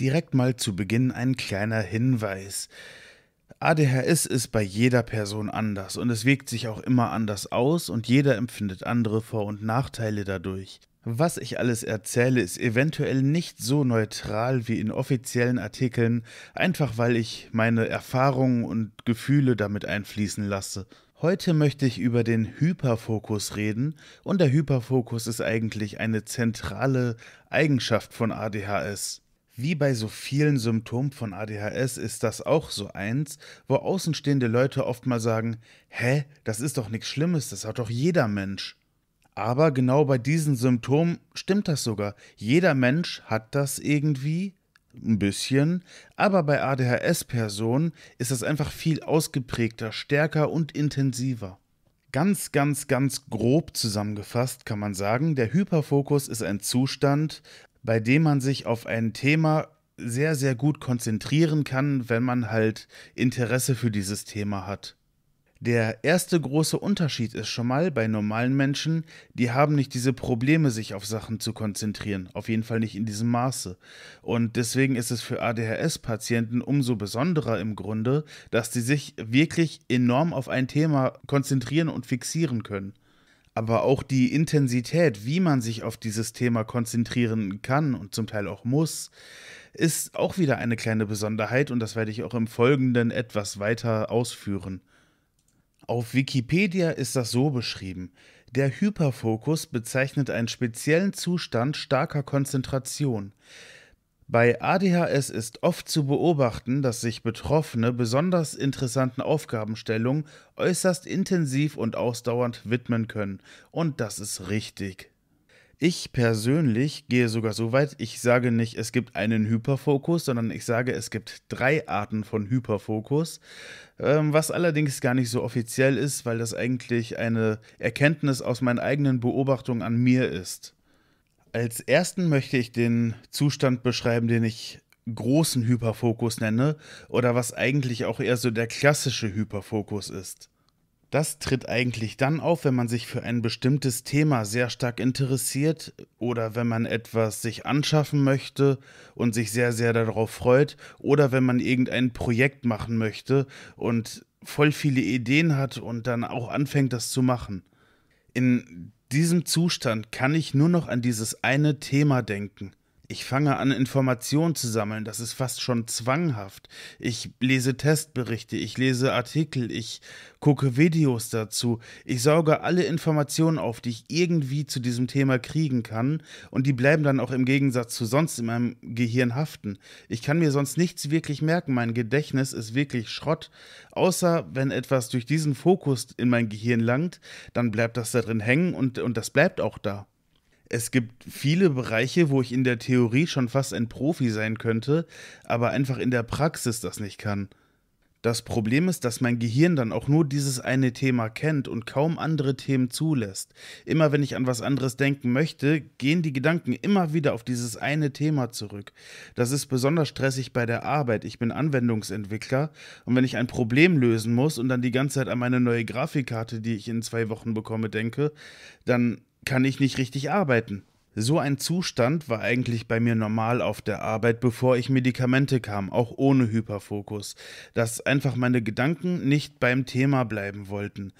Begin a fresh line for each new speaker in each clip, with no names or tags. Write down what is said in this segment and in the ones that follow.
Direkt mal zu Beginn ein kleiner Hinweis. ADHS ist bei jeder Person anders und es wirkt sich auch immer anders aus und jeder empfindet andere Vor- und Nachteile dadurch. Was ich alles erzähle, ist eventuell nicht so neutral wie in offiziellen Artikeln, einfach weil ich meine Erfahrungen und Gefühle damit einfließen lasse. Heute möchte ich über den Hyperfokus reden und der Hyperfokus ist eigentlich eine zentrale Eigenschaft von ADHS. Wie bei so vielen Symptomen von ADHS ist das auch so eins, wo außenstehende Leute oft mal sagen, hä, das ist doch nichts Schlimmes, das hat doch jeder Mensch. Aber genau bei diesen Symptomen stimmt das sogar. Jeder Mensch hat das irgendwie, ein bisschen, aber bei ADHS-Personen ist das einfach viel ausgeprägter, stärker und intensiver. Ganz, ganz, ganz grob zusammengefasst kann man sagen, der Hyperfokus ist ein Zustand, bei dem man sich auf ein Thema sehr, sehr gut konzentrieren kann, wenn man halt Interesse für dieses Thema hat. Der erste große Unterschied ist schon mal bei normalen Menschen, die haben nicht diese Probleme, sich auf Sachen zu konzentrieren, auf jeden Fall nicht in diesem Maße. Und deswegen ist es für ADHS-Patienten umso besonderer im Grunde, dass sie sich wirklich enorm auf ein Thema konzentrieren und fixieren können aber auch die Intensität, wie man sich auf dieses Thema konzentrieren kann und zum Teil auch muss, ist auch wieder eine kleine Besonderheit und das werde ich auch im Folgenden etwas weiter ausführen. Auf Wikipedia ist das so beschrieben. Der Hyperfokus bezeichnet einen speziellen Zustand starker Konzentration. Bei ADHS ist oft zu beobachten, dass sich Betroffene besonders interessanten Aufgabenstellungen äußerst intensiv und ausdauernd widmen können. Und das ist richtig. Ich persönlich gehe sogar so weit, ich sage nicht, es gibt einen Hyperfokus, sondern ich sage, es gibt drei Arten von Hyperfokus, ähm, was allerdings gar nicht so offiziell ist, weil das eigentlich eine Erkenntnis aus meinen eigenen Beobachtungen an mir ist. Als ersten möchte ich den Zustand beschreiben, den ich großen Hyperfokus nenne oder was eigentlich auch eher so der klassische Hyperfokus ist. Das tritt eigentlich dann auf, wenn man sich für ein bestimmtes Thema sehr stark interessiert oder wenn man etwas sich anschaffen möchte und sich sehr, sehr darauf freut oder wenn man irgendein Projekt machen möchte und voll viele Ideen hat und dann auch anfängt, das zu machen. In diesem Zustand kann ich nur noch an dieses eine Thema denken. Ich fange an, Informationen zu sammeln. Das ist fast schon zwanghaft. Ich lese Testberichte, ich lese Artikel, ich gucke Videos dazu. Ich sauge alle Informationen auf, die ich irgendwie zu diesem Thema kriegen kann. Und die bleiben dann auch im Gegensatz zu sonst in meinem Gehirn haften. Ich kann mir sonst nichts wirklich merken. Mein Gedächtnis ist wirklich Schrott. Außer wenn etwas durch diesen Fokus in mein Gehirn langt, dann bleibt das da drin hängen und, und das bleibt auch da es gibt viele Bereiche, wo ich in der Theorie schon fast ein Profi sein könnte, aber einfach in der Praxis das nicht kann. Das Problem ist, dass mein Gehirn dann auch nur dieses eine Thema kennt und kaum andere Themen zulässt. Immer wenn ich an was anderes denken möchte, gehen die Gedanken immer wieder auf dieses eine Thema zurück. Das ist besonders stressig bei der Arbeit. Ich bin Anwendungsentwickler und wenn ich ein Problem lösen muss und dann die ganze Zeit an meine neue Grafikkarte, die ich in zwei Wochen bekomme, denke, dann kann ich nicht richtig arbeiten. So ein Zustand war eigentlich bei mir normal auf der Arbeit, bevor ich Medikamente kam, auch ohne Hyperfokus, dass einfach meine Gedanken nicht beim Thema bleiben wollten.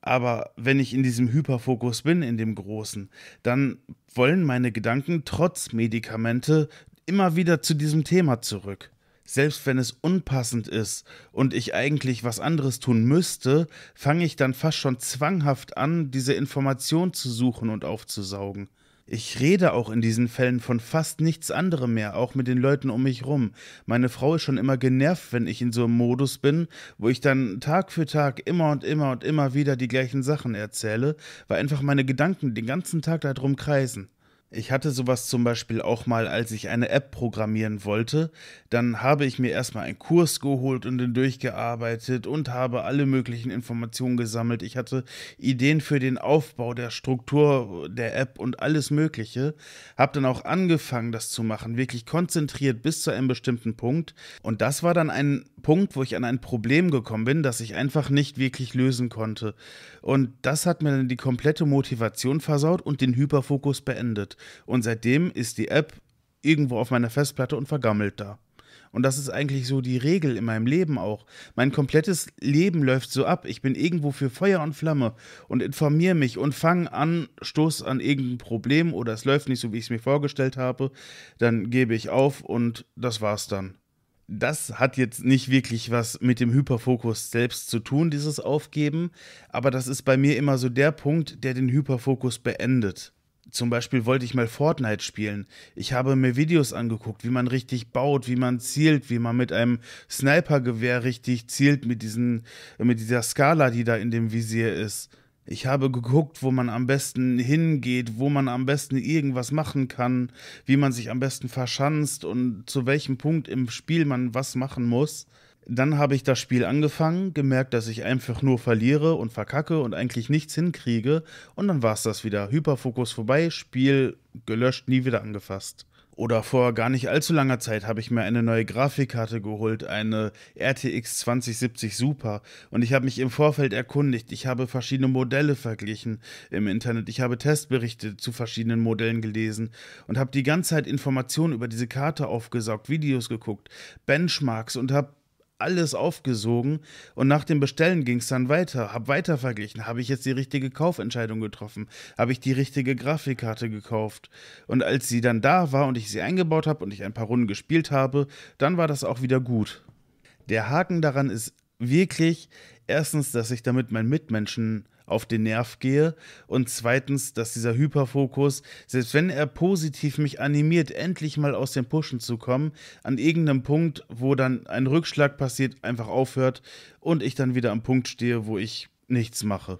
Aber wenn ich in diesem Hyperfokus bin, in dem Großen, dann wollen meine Gedanken trotz Medikamente immer wieder zu diesem Thema zurück selbst wenn es unpassend ist und ich eigentlich was anderes tun müsste, fange ich dann fast schon zwanghaft an, diese Information zu suchen und aufzusaugen. Ich rede auch in diesen Fällen von fast nichts anderem mehr, auch mit den Leuten um mich rum. Meine Frau ist schon immer genervt, wenn ich in so einem Modus bin, wo ich dann Tag für Tag immer und immer und immer wieder die gleichen Sachen erzähle, weil einfach meine Gedanken den ganzen Tag darum kreisen. Ich hatte sowas zum Beispiel auch mal, als ich eine App programmieren wollte. Dann habe ich mir erstmal einen Kurs geholt und den durchgearbeitet und habe alle möglichen Informationen gesammelt. Ich hatte Ideen für den Aufbau der Struktur der App und alles Mögliche. Habe dann auch angefangen, das zu machen, wirklich konzentriert bis zu einem bestimmten Punkt. Und das war dann ein Punkt, wo ich an ein Problem gekommen bin, das ich einfach nicht wirklich lösen konnte. Und das hat mir dann die komplette Motivation versaut und den Hyperfokus beendet. Und seitdem ist die App irgendwo auf meiner Festplatte und vergammelt da. Und das ist eigentlich so die Regel in meinem Leben auch. Mein komplettes Leben läuft so ab. Ich bin irgendwo für Feuer und Flamme und informiere mich und fange an, stoß an irgendein Problem oder es läuft nicht so, wie ich es mir vorgestellt habe. Dann gebe ich auf und das war's dann. Das hat jetzt nicht wirklich was mit dem Hyperfokus selbst zu tun, dieses Aufgeben, aber das ist bei mir immer so der Punkt, der den Hyperfokus beendet. Zum Beispiel wollte ich mal Fortnite spielen. Ich habe mir Videos angeguckt, wie man richtig baut, wie man zielt, wie man mit einem Snipergewehr richtig zielt, mit, diesen, mit dieser Skala, die da in dem Visier ist. Ich habe geguckt, wo man am besten hingeht, wo man am besten irgendwas machen kann, wie man sich am besten verschanzt und zu welchem Punkt im Spiel man was machen muss. Dann habe ich das Spiel angefangen, gemerkt, dass ich einfach nur verliere und verkacke und eigentlich nichts hinkriege. Und dann war es das wieder. Hyperfokus vorbei, Spiel gelöscht, nie wieder angefasst. Oder vor gar nicht allzu langer Zeit habe ich mir eine neue Grafikkarte geholt, eine RTX 2070 Super. Und ich habe mich im Vorfeld erkundigt. Ich habe verschiedene Modelle verglichen im Internet. Ich habe Testberichte zu verschiedenen Modellen gelesen und habe die ganze Zeit Informationen über diese Karte aufgesaugt, Videos geguckt, Benchmarks und habe alles aufgesogen und nach dem Bestellen ging es dann weiter, habe weiter verglichen, habe ich jetzt die richtige Kaufentscheidung getroffen, habe ich die richtige Grafikkarte gekauft und als sie dann da war und ich sie eingebaut habe und ich ein paar Runden gespielt habe, dann war das auch wieder gut. Der Haken daran ist wirklich erstens, dass ich damit meinen Mitmenschen auf den Nerv gehe. Und zweitens, dass dieser Hyperfokus, selbst wenn er positiv mich animiert, endlich mal aus dem Pushen zu kommen, an irgendeinem Punkt, wo dann ein Rückschlag passiert, einfach aufhört und ich dann wieder am Punkt stehe, wo ich nichts mache.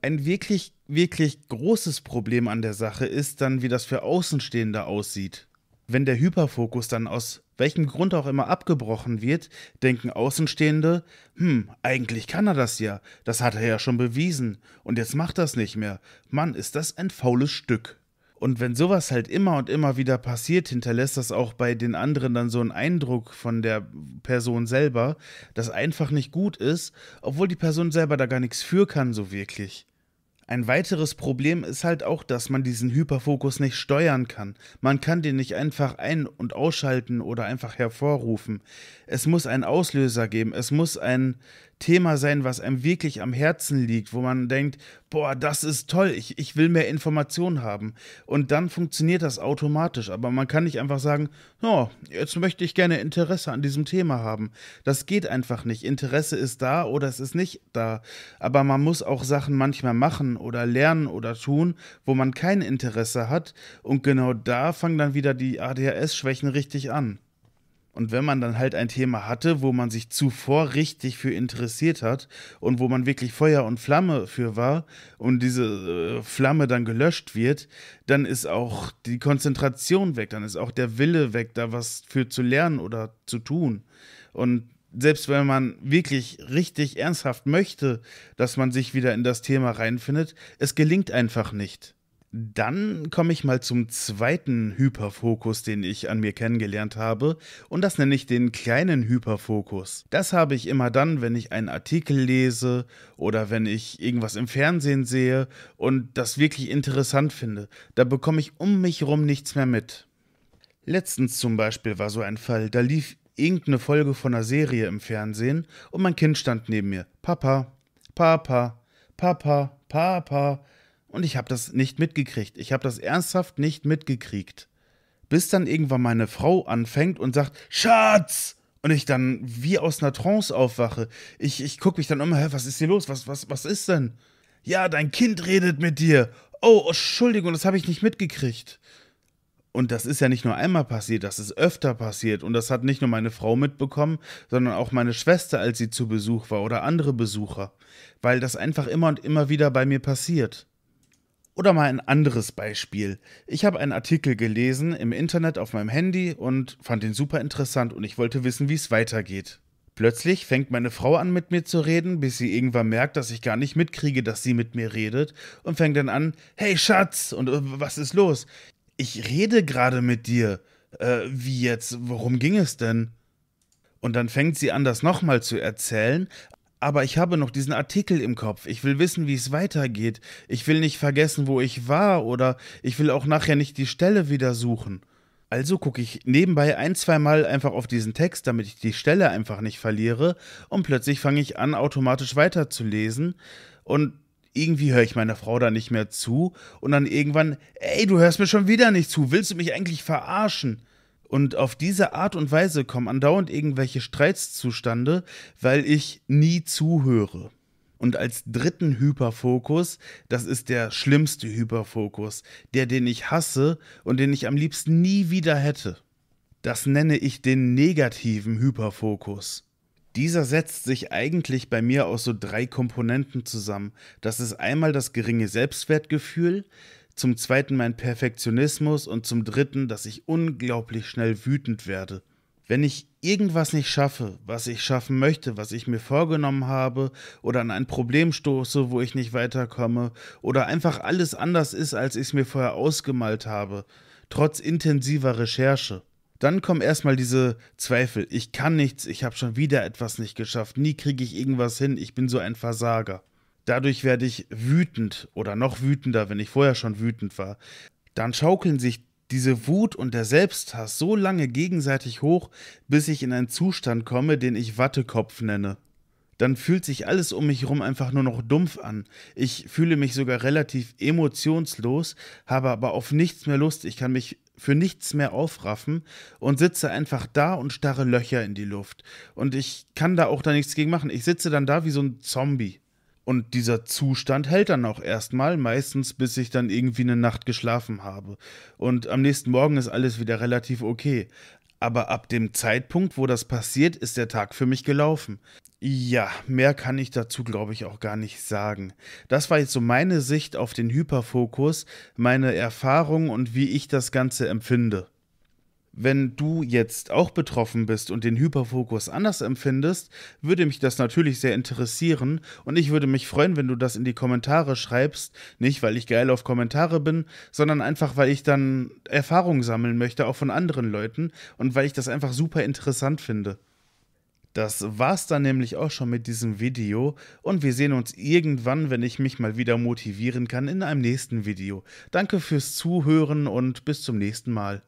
Ein wirklich, wirklich großes Problem an der Sache ist dann, wie das für Außenstehende aussieht. Wenn der Hyperfokus dann aus welchem Grund auch immer abgebrochen wird, denken Außenstehende, hm, eigentlich kann er das ja, das hat er ja schon bewiesen, und jetzt macht das nicht mehr. Mann, ist das ein faules Stück. Und wenn sowas halt immer und immer wieder passiert, hinterlässt das auch bei den anderen dann so einen Eindruck von der Person selber, dass einfach nicht gut ist, obwohl die Person selber da gar nichts für kann, so wirklich. Ein weiteres Problem ist halt auch, dass man diesen Hyperfokus nicht steuern kann. Man kann den nicht einfach ein- und ausschalten oder einfach hervorrufen. Es muss einen Auslöser geben, es muss einen Thema sein, was einem wirklich am Herzen liegt, wo man denkt, boah, das ist toll, ich, ich will mehr Informationen haben. Und dann funktioniert das automatisch. Aber man kann nicht einfach sagen, oh, jetzt möchte ich gerne Interesse an diesem Thema haben. Das geht einfach nicht. Interesse ist da oder es ist nicht da. Aber man muss auch Sachen manchmal machen oder lernen oder tun, wo man kein Interesse hat. Und genau da fangen dann wieder die ADHS-Schwächen richtig an. Und wenn man dann halt ein Thema hatte, wo man sich zuvor richtig für interessiert hat und wo man wirklich Feuer und Flamme für war und diese äh, Flamme dann gelöscht wird, dann ist auch die Konzentration weg, dann ist auch der Wille weg, da was für zu lernen oder zu tun. Und selbst wenn man wirklich richtig ernsthaft möchte, dass man sich wieder in das Thema reinfindet, es gelingt einfach nicht. Dann komme ich mal zum zweiten Hyperfokus, den ich an mir kennengelernt habe, und das nenne ich den kleinen Hyperfokus. Das habe ich immer dann, wenn ich einen Artikel lese oder wenn ich irgendwas im Fernsehen sehe und das wirklich interessant finde. Da bekomme ich um mich herum nichts mehr mit. Letztens zum Beispiel war so ein Fall, da lief irgendeine Folge von einer Serie im Fernsehen und mein Kind stand neben mir. Papa, Papa, Papa, Papa. Und ich habe das nicht mitgekriegt. Ich habe das ernsthaft nicht mitgekriegt. Bis dann irgendwann meine Frau anfängt und sagt, Schatz! Und ich dann wie aus einer Trance aufwache. Ich, ich gucke mich dann immer, hä, was ist hier los? Was, was, was ist denn? Ja, dein Kind redet mit dir. Oh, oh Entschuldigung, das habe ich nicht mitgekriegt. Und das ist ja nicht nur einmal passiert, das ist öfter passiert. Und das hat nicht nur meine Frau mitbekommen, sondern auch meine Schwester, als sie zu Besuch war oder andere Besucher. Weil das einfach immer und immer wieder bei mir passiert. Oder mal ein anderes Beispiel. Ich habe einen Artikel gelesen im Internet auf meinem Handy und fand ihn super interessant und ich wollte wissen, wie es weitergeht. Plötzlich fängt meine Frau an, mit mir zu reden, bis sie irgendwann merkt, dass ich gar nicht mitkriege, dass sie mit mir redet und fängt dann an, hey Schatz, und äh, was ist los? Ich rede gerade mit dir. Äh, wie jetzt? Worum ging es denn? Und dann fängt sie an, das nochmal zu erzählen, aber ich habe noch diesen Artikel im Kopf. Ich will wissen, wie es weitergeht. Ich will nicht vergessen, wo ich war oder ich will auch nachher nicht die Stelle wieder suchen. Also gucke ich nebenbei ein, zwei Mal einfach auf diesen Text, damit ich die Stelle einfach nicht verliere und plötzlich fange ich an, automatisch weiterzulesen und irgendwie höre ich meiner Frau da nicht mehr zu und dann irgendwann, ey, du hörst mir schon wieder nicht zu, willst du mich eigentlich verarschen? Und auf diese Art und Weise kommen andauernd irgendwelche Streits zustande, weil ich nie zuhöre. Und als dritten Hyperfokus, das ist der schlimmste Hyperfokus, der, den ich hasse und den ich am liebsten nie wieder hätte. Das nenne ich den negativen Hyperfokus. Dieser setzt sich eigentlich bei mir aus so drei Komponenten zusammen. Das ist einmal das geringe Selbstwertgefühl, zum zweiten mein Perfektionismus und zum dritten, dass ich unglaublich schnell wütend werde. Wenn ich irgendwas nicht schaffe, was ich schaffen möchte, was ich mir vorgenommen habe, oder an ein Problem stoße, wo ich nicht weiterkomme, oder einfach alles anders ist, als ich es mir vorher ausgemalt habe, trotz intensiver Recherche. Dann kommen erstmal diese Zweifel. Ich kann nichts, ich habe schon wieder etwas nicht geschafft, nie kriege ich irgendwas hin, ich bin so ein Versager. Dadurch werde ich wütend oder noch wütender, wenn ich vorher schon wütend war. Dann schaukeln sich diese Wut und der Selbsthass so lange gegenseitig hoch, bis ich in einen Zustand komme, den ich Wattekopf nenne. Dann fühlt sich alles um mich herum einfach nur noch dumpf an. Ich fühle mich sogar relativ emotionslos, habe aber auf nichts mehr Lust. Ich kann mich für nichts mehr aufraffen und sitze einfach da und starre Löcher in die Luft. Und ich kann da auch da nichts gegen machen. Ich sitze dann da wie so ein Zombie. Und dieser Zustand hält dann auch erstmal, meistens bis ich dann irgendwie eine Nacht geschlafen habe. Und am nächsten Morgen ist alles wieder relativ okay. Aber ab dem Zeitpunkt, wo das passiert, ist der Tag für mich gelaufen. Ja, mehr kann ich dazu, glaube ich, auch gar nicht sagen. Das war jetzt so meine Sicht auf den Hyperfokus, meine Erfahrung und wie ich das Ganze empfinde wenn du jetzt auch betroffen bist und den Hyperfokus anders empfindest, würde mich das natürlich sehr interessieren und ich würde mich freuen, wenn du das in die Kommentare schreibst, nicht weil ich geil auf Kommentare bin, sondern einfach weil ich dann Erfahrungen sammeln möchte, auch von anderen Leuten und weil ich das einfach super interessant finde. Das war's dann nämlich auch schon mit diesem Video und wir sehen uns irgendwann, wenn ich mich mal wieder motivieren kann, in einem nächsten Video. Danke fürs Zuhören und bis zum nächsten Mal.